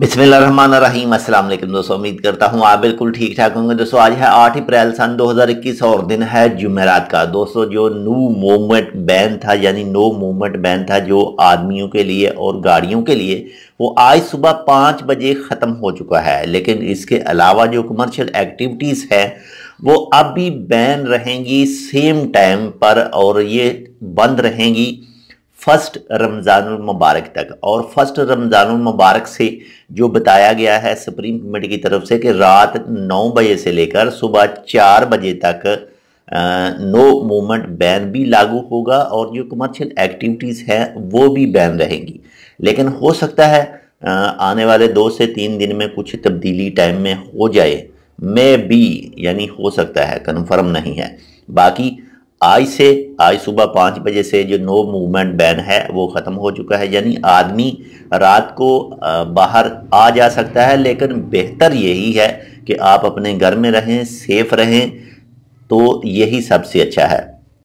बिसमीम अस्सलाम दोस्तों उम्मीद करता हूँ आप बिल्कुल ठीक ठाक होंगे दोस्तों आज है आठ अप्रैल सन 2021 और दिन है जुमेरात का दोस्तों जो नो मूवमेंट बैन था यानी नो मूवमेंट बैन था जो आदमियों के लिए और गाड़ियों के लिए वो आज सुबह पाँच बजे ख़त्म हो चुका है लेकिन इसके अलावा जो कमर्शियल एक्टिविटीज़ है वो अब भी बैन रहेंगी सेम टाइम पर और ये बंद रहेंगी फर्स्ट रमज़ानुल मुबारक तक और फर्स्ट रमज़ानुल मुबारक से जो बताया गया है सुप्रीम कमेटी की तरफ से कि रात नौ बजे से लेकर सुबह चार बजे तक नो मूवमेंट बैन भी लागू होगा और जो कमर्शियल एक्टिविटीज़ हैं वो भी बैन रहेंगी लेकिन हो सकता है आ, आने वाले दो से तीन दिन में कुछ तब्दीली टाइम में हो जाए मे बी यानी हो सकता है कन्फर्म नहीं है बाकी आज से आज सुबह पाँच बजे से जो नो मूवमेंट बैन है वो ख़त्म हो चुका है यानी आदमी रात को बाहर आ जा सकता है लेकिन बेहतर यही है कि आप अपने घर में रहें सेफ़ रहें तो यही सबसे अच्छा है